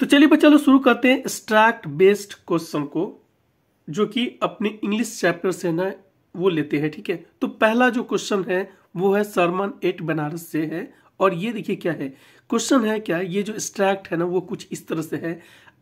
तो चलिए बच्चा लोग शुरू करते हैं स्ट्रैक्ट बेस्ड क्वेश्चन को जो कि अपने इंग्लिश चैप्टर से ना वो लेते हैं ठीक है तो पहला जो क्वेश्चन है वो है सरमन एट बनारस से है और ये देखिए क्या है क्वेश्चन है क्या ये जो स्ट्रैक्ट है ना वो कुछ इस तरह से है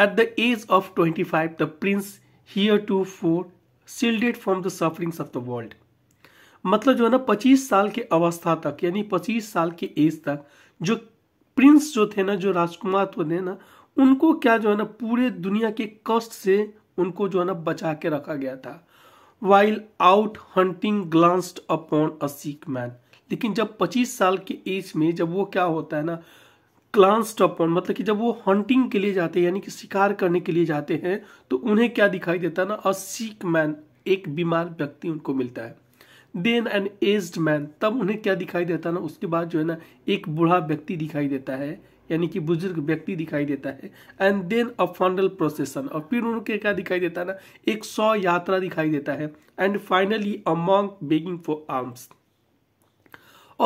at the age of twenty five the prince heretofore shielded from the sufferings of the world मतलब जो है ना पच्चीस साल के अवस्था तक यानी पच्चीस साल के एज तक जो प्रिंस जो थे ना जो राजकुमार थे ना उनको क्या जो है ना पूरे दुनिया के कष्ट से उनको जो है ना बचा के रखा गया था while out hunting glanced upon a sick man लेकिन जब 25 साल के एज में जब वो क्या होता है ना ग्लांस्ड अपॉन मतलब कि जब वो हंटिंग के लिए जाते हैं यानी कि शिकार करने के लिए जाते हैं तो उन्हें क्या दिखाई देता है ना अ सिक मैन एक बीमार व्यक्ति उनको मिलता है देन एन एज मैन तब उन्हें क्या दिखाई देता है ना उसके बाद जो है ना एक बूढ़ा व्यक्ति दिखाई देता है यानी कि बुजुर्ग व्यक्ति दिखाई देता है एंड देन अ फंडल प्रोसेसन और फिर उनके क्या दिखाई देता है ना एक सौ यात्रा दिखाई देता है and finally a monk begging for alms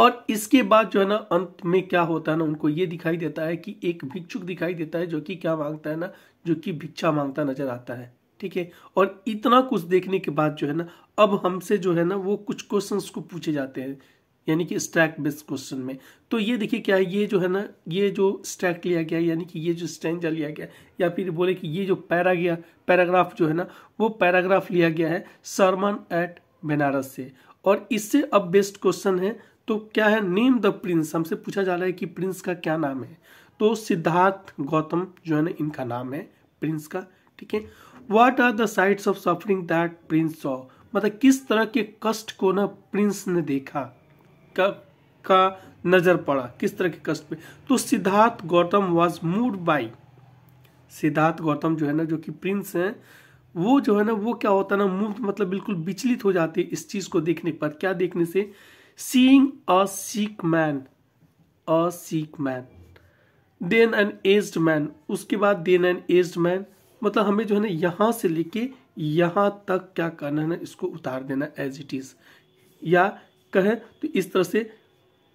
और इसके बाद जो है ना अंत में क्या होता है ना उनको ये दिखाई देता है कि एक भिक्षुक दिखाई देता है जो कि क्या मांगता है ना जो कि भिक्षा मांगता नजर आता है ठीक है और इतना कुछ देखने के बाद जो है ना अब हमसे जो है ना वो कुछ क्वेश्चंस को पूछे जाते हैं यानी कि स्टैक बेस क्वेश्चन में तो ये देखिए क्या ये जो है ना ये जो स्टैक लिया गया यानी कि ये जो स्टेंजा लिया गया या फिर बोले कि ये जो पैरा गया पैराग्राफ जो है ना वो पैराग्राफ लिया गया है सरमन एट बनारस से और इससे अब बेस्ट क्वेश्चन है तो क्या है नेम द प्रिंस हमसे पूछा जा रहा है कि प्रिंस का क्या नाम है तो सिद्धार्थ गौतम जो है ना इनका नाम है प्रिंस का ठीक है what are the sights of suffering that prince saw मतलब किस तरह के कष्ट को ना प्रिंस ने देखा का, का नजर पड़ा किस तरह के कष्ट पे तो Siddhartha Gautam was moved by Siddhartha Gautam जो है ना जो कि प्रिंस हैं वो जो है ना वो क्या होता है ना मुफ्त मतलब बिल्कुल विचलित हो जाते इस चीज को देखने पर क्या देखने से seeing a sick man a sick man then an aged man उसके बाद देन एन एज्ड मैन मतलब हमें जो है ना यहां से लेके यहां तक क्या करना है ना इसको उतार देना एज इट इज या कहें तो इस तरह से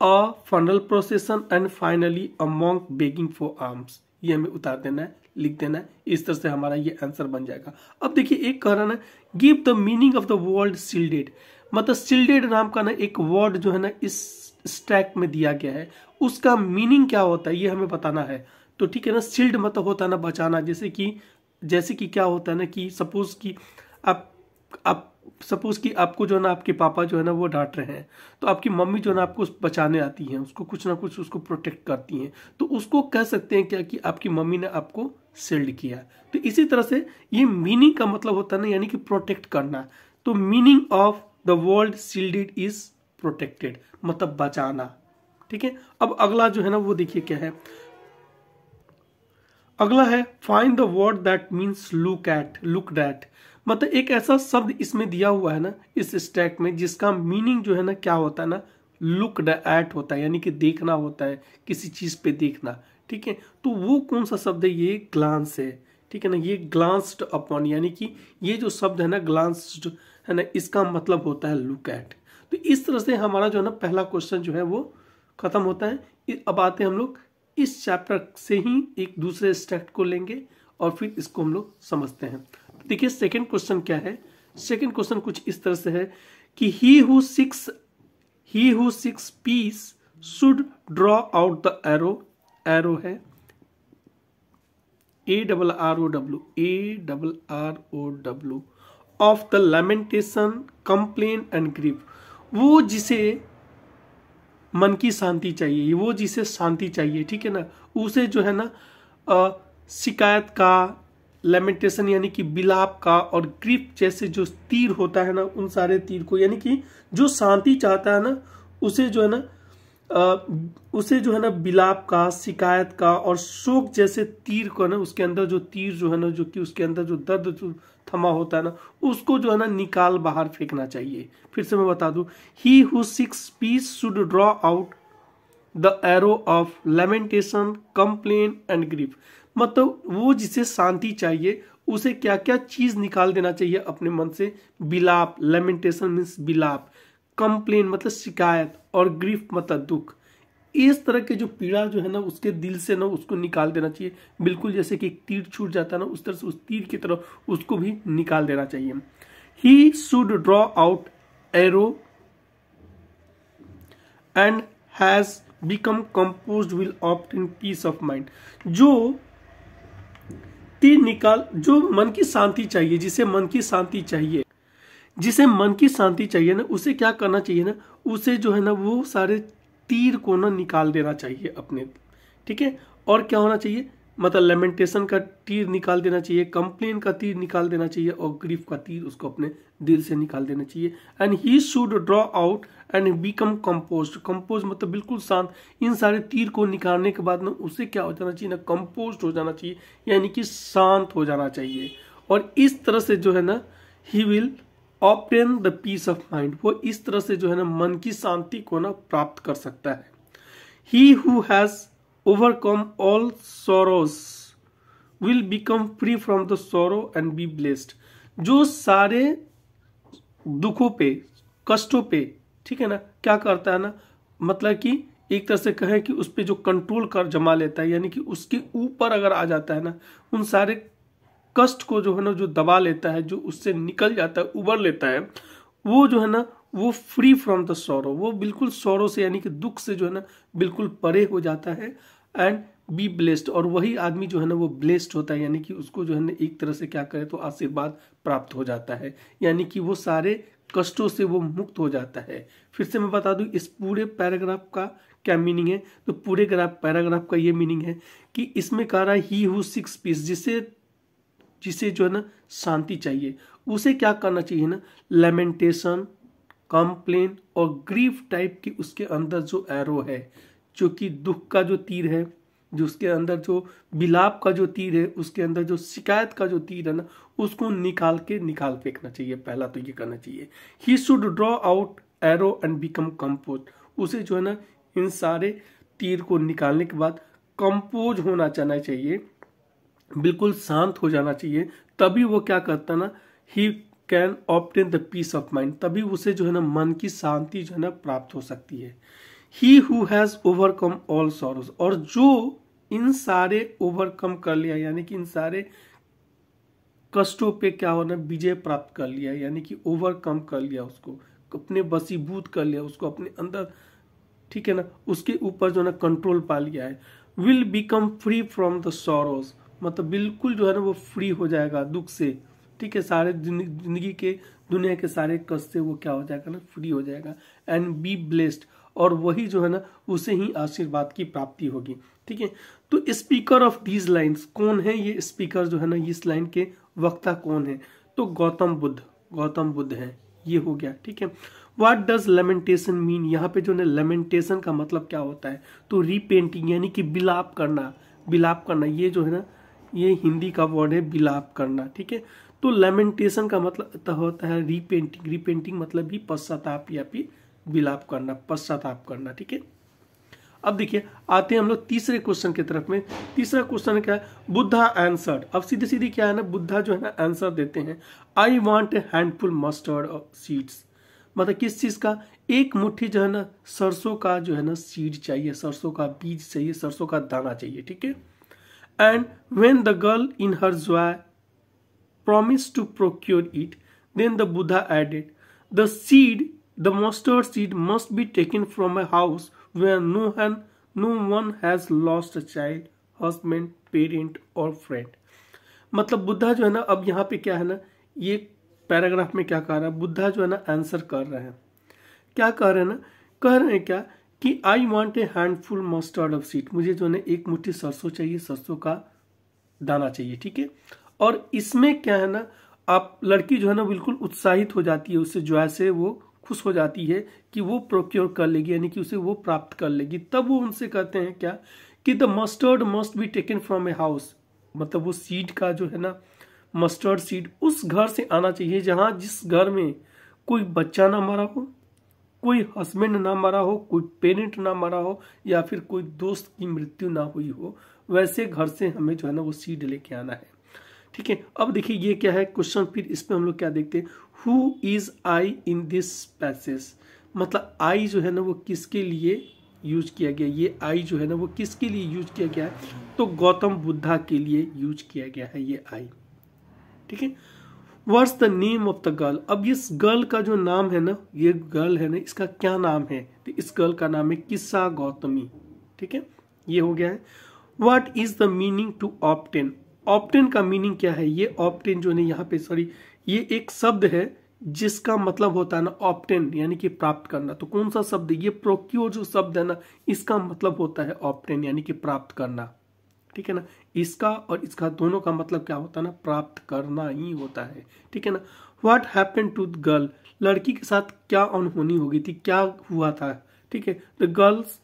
a funeral procession and finally a monk begging for alms ये हमें उतार देना है लिख देना है इस तरह से हमारा ये आंसर बन जाएगा अब देखिए एक कह रहा ना give the meaning of the world shielded मतलब सिल्डेड नाम का ना एक वर्ड जो है ना इस स्टैक में दिया गया है उसका मीनिंग क्या होता है ये हमें बताना है तो ठीक है ना सिल्ड मतलब होता है ना बचाना जैसे कि जैसे कि क्या होता है ना कि सपोज कि आप आप सपोज कि आपको जो है ना आपके पापा जो है ना वो डांट रहे हैं तो आपकी मम्मी जो है ना आपको बचाने आती हैं उसको कुछ ना कुछ उसको प्रोटेक्ट करती हैं तो उसको कह सकते हैं क्या कि आपकी मम्मी ने आपको सेल्ड किया तो इसी तरह से ये मीनिंग का मतलब होता है ना यानी कि प्रोटेक्ट करना तो meaning of the world shielded is protected मतलब बचाना ठीक है अब अगला जो है ना वो देखिए क्या है अगला है find the word that means look at look that मतलब एक ऐसा शब्द इसमें दिया हुआ है ना इस स्टैक में जिसका मीनिंग जो है ना क्या होता है ना द एट होता है यानी कि देखना होता है किसी चीज़ पे देखना ठीक है तो वो कौन सा शब्द है ये ग्लांस है ठीक है ना ये ग्लांस्ड अपॉन यानी कि ये जो शब्द है ना ग्लांस्ड है ना इसका मतलब होता है लुक एट तो इस तरह से हमारा जो है ना पहला क्वेश्चन जो है वो खत्म होता है अब आते हैं हम लोग इस चैप्टर से ही एक दूसरे स्टेक्ट को लेंगे और फिर इसको हम लोग समझते हैं देखिए सेकंड क्वेश्चन क्या है सेकंड क्वेश्चन कुछ इस तरह से है कि he who seeks he who seeks peace should draw out the arrow arrow है A double R O W A double R O W of the lamentation complaint and grief वो जिसे मन की शांति चाहिए वो जिसे शांति चाहिए ठीक है ना उसे जो है ना आ, शिकायत का लेमेंटेशन यानी कि बिलाप का और ग्रीफ जैसे जो तीर होता है ना उन सारे तीर को यानी कि जो शांति चाहता है ना उसे जो है ना उसे जो है ना बिलाप का शिकायत का और शोक जैसे तीर को ना उसके अंदर जो तीर जो है ना जो कि उसके अंदर जो दर्द जो थमा होता है ना उसको जो है ना निकाल बाहर फेंकना चाहिए फिर से मैं बता दू he who seeks peace should draw out the arrow of lamentation complaint and grief मतलब वो जिसे शांति चाहिए उसे क्या क्या चीज निकाल देना चाहिए अपने मन से बिलाप लेमेंटेशन मीन्स बिलाप कंप्लेन मतलब शिकायत और ग्रीफ मतलब दुख इस तरह के जो पीड़ा जो है ना उसके दिल से ना उसको निकाल देना चाहिए बिल्कुल जैसे कि तीर छूट जाता है ना उस तरह से उस तीर की तरह उसको भी निकाल देना चाहिए he should draw out arrow and has become composed will obtain peace of mind जो शक्ति निकाल जो मन की शांति चाहिए जिसे मन की शांति चाहिए जिसे मन की शांति चाहिए ना उसे क्या करना चाहिए ना उसे जो है ना वो सारे तीर को ना निकाल देना चाहिए अपने ठीक है और क्या होना चाहिए मतलब लेमेंटेशन का तीर निकाल देना चाहिए कंप्लेन का तीर निकाल देना चाहिए और ग्रीफ का तीर उसको अपने दिल से निकाल देना चाहिए and he should draw out and become composed composed मतलब बिल्कुल शांत इन सारे तीर को निकालने के बाद ना उसे क्या हो जाना चाहिए ना कम्पोस्ट हो जाना चाहिए यानी कि शांत हो जाना चाहिए और इस तरह से जो है ना he will obtain the peace of mind वो इस तरह से जो है ना मन की शांति को ना प्राप्त कर सकता है he who has overcome all sorrows will become free from the sorrow and be blessed जो सारे दुखों पे कष्टों पे ठीक है ना क्या करता है ना मतलब कि एक तरह से कहें कि उस पर जो कंट्रोल कर जमा लेता है यानी कि उसके ऊपर अगर आ जाता है ना उन सारे कष्ट को जो है ना जो दबा लेता है जो उससे निकल जाता है उबर लेता है वो जो है ना वो फ्री फ्रॉम द सौरव वो बिल्कुल सौरव से यानी कि दुख से जो है ना बिल्कुल परे हो जाता है एंड बी ब्लेस्ड और वही आदमी जो है ना वो ब्लेस्ड होता है यानी कि उसको जो है ना एक तरह से क्या करे तो आशीर्वाद प्राप्त हो जाता है यानी कि वो सारे कष्टों से वो मुक्त हो जाता है फिर से मैं बता दूं इस पूरे पैराग्राफ का क्या मीनिंग है तो पूरे पैराग्राफ का ये मीनिंग है कि इसमें कह रहा है ही हु सिक्स पीस जिसे जिसे जो है ना शांति चाहिए उसे क्या करना चाहिए ना लेमेंटेशन कंप्लेन और ग्रीफ टाइप की उसके अंदर जो एरो है जो कि दुख का जो तीर है जो उसके अंदर जो बिलाप का जो तीर है उसके अंदर जो शिकायत का जो तीर है ना उसको निकाल के निकाल फेंकना चाहिए पहला तो ये करना चाहिए he should draw out arrow and become composed उसे जो है ना इन सारे तीर को निकालने के बाद कंपोज होना चाहना चाहिए बिल्कुल शांत हो जाना चाहिए तभी वो क्या करता ना he can obtain the peace of mind तभी उसे जो है ना मन की शांति जो है ना प्राप्त हो सकती है he who has overcome all sorrows और जो इन सारे ओवरकम कर लिया यानी कि इन सारे कष्टों पे क्या होना विजय प्राप्त कर लिया यानी कि ओवरकम कर लिया उसको अपने बसीबूत कर लिया उसको अपने अंदर ठीक है ना उसके ऊपर जो है ना कंट्रोल पा लिया है will become free from the sorrows मतलब बिल्कुल जो है ना वो फ्री हो जाएगा दुख से ठीक है सारे जिंदगी के दुनिया के सारे कष्ट से वो क्या हो जाएगा ना फ्री हो जाएगा एंड बी ब्लेस्ड और वही जो है ना उसे ही आशीर्वाद की प्राप्ति होगी ठीक है तो स्पीकर ऑफ दीज लाइन्स कौन है ये स्पीकर जो है ना इस लाइन के वक्ता कौन है तो गौतम बुद्ध गौतम बुद्ध है ये हो गया ठीक है वाट डज लेमेंटेशन मीन यहाँ पे जो है लेमेंटेशन का मतलब क्या होता है तो रीपेंटिंग यानी कि बिलाप करना बिलाप करना ये जो है ना ये हिंदी का वर्ड है बिलाप करना ठीक है तो लेमेंटेशन का मतलब होता है रीपेंटिंग रीपेंटिंग मतलब भी पश्चाताप या फिर विलाप करना पश्चाताप करना ठीक है अब देखिए आते हैं हम लोग तीसरे क्वेश्चन की तरफ में तीसरा क्वेश्चन क्या है बुद्धा आंसर अब सीधे सीधे क्या है ना बुद्धा जो है ना आंसर देते हैं I want a handful mustard seeds मतलब किस चीज़ का एक मुट्ठी जो है ना सरसों का जो है ना सीड चाहिए सरसों का बीज चाहिए सरसों का दाना चाहिए ठीक है and when the girl in her joy promised to procure it. Then the Buddha added, The seed, the mustard seed, must be taken from a house where no one, no one has lost a child, husband, parent और friend मतलब बुद्धा जो है ना अब यहाँ पे क्या है ना ये पैराग्राफ में क्या कह रहा है बुद्धा जो है ना आंसर कर रहे हैं क्या कह रहे हैं ना कह रहे हैं क्या कि I want a handful mustard of seed मुझे जो है ना एक मुट्ठी सरसों चाहिए सरसों का दाना चाहिए ठीक है और इसमें क्या है ना आप लड़की जो है ना बिल्कुल उत्साहित हो जाती है उससे जो है से वो खुश हो जाती है कि वो प्रोक्योर कर लेगी यानी कि उसे वो प्राप्त कर लेगी तब वो उनसे कहते हैं क्या कि the mustard must be taken from a house मतलब वो सीड का जो है ना मस्टर्ड सीड उस घर से आना चाहिए जहां जिस घर में कोई बच्चा ना मरा हो कोई हस्बैंड ना मरा हो कोई पेरेंट ना मरा हो या फिर कोई दोस्त की मृत्यु ना हुई हो वैसे घर से हमें जो है ना वो सीड लेके आना है ठीक है अब देखिए ये क्या है क्वेश्चन फिर इसमें हम लोग क्या देखते हैं who is I in this passage मतलब आई जो है ना वो किसके लिए यूज किया गया ये आई जो है ना वो किसके लिए यूज किया गया है तो गौतम बुद्धा के लिए यूज किया गया है ये आई ठीक है what's the name of the girl अब इस गर्ल का जो नाम है ना ये गर्ल है ना इसका क्या नाम है तो इस गर्ल का नाम है किस्सा गौतमी ठीक है ये हो गया है what is the meaning to obtain obtain का मीनिंग क्या है ये ऑप्टिन जो है यहाँ पे सॉरी ये एक शब्द है जिसका मतलब होता है ना ऑप्टेन यानी कि प्राप्त करना तो कौन सा शब्द ये प्रोक्योर जो शब्द है ना इसका मतलब होता है ऑप्टेन यानी कि प्राप्त करना ठीक है ना इसका और इसका दोनों का मतलब क्या होता है ना प्राप्त करना ही होता है ठीक है ना what happen to the girl लड़की के साथ क्या अनहोनी हो गई थी क्या हुआ था ठीक है the girl's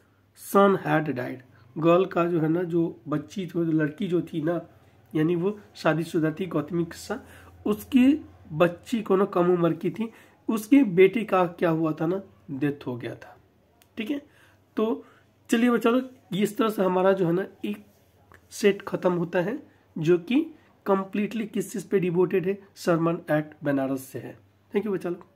son had died girl का जो है ना जो बच्ची जो लड़की जो थी ना यानी वो शादीशुदा थी गौतमी किस्सा उसकी बच्ची को ना कम उम्र की थी उसके बेटे का क्या हुआ था ना डेथ हो गया था ठीक है तो चलिए बच्चा लोग इस तरह से हमारा जो है ना एक सेट खत्म होता है जो कि कंप्लीटली किस चीज़ पे डिवोटेड है शर्मन एट बनारस से है थैंक यू बच्चा लोग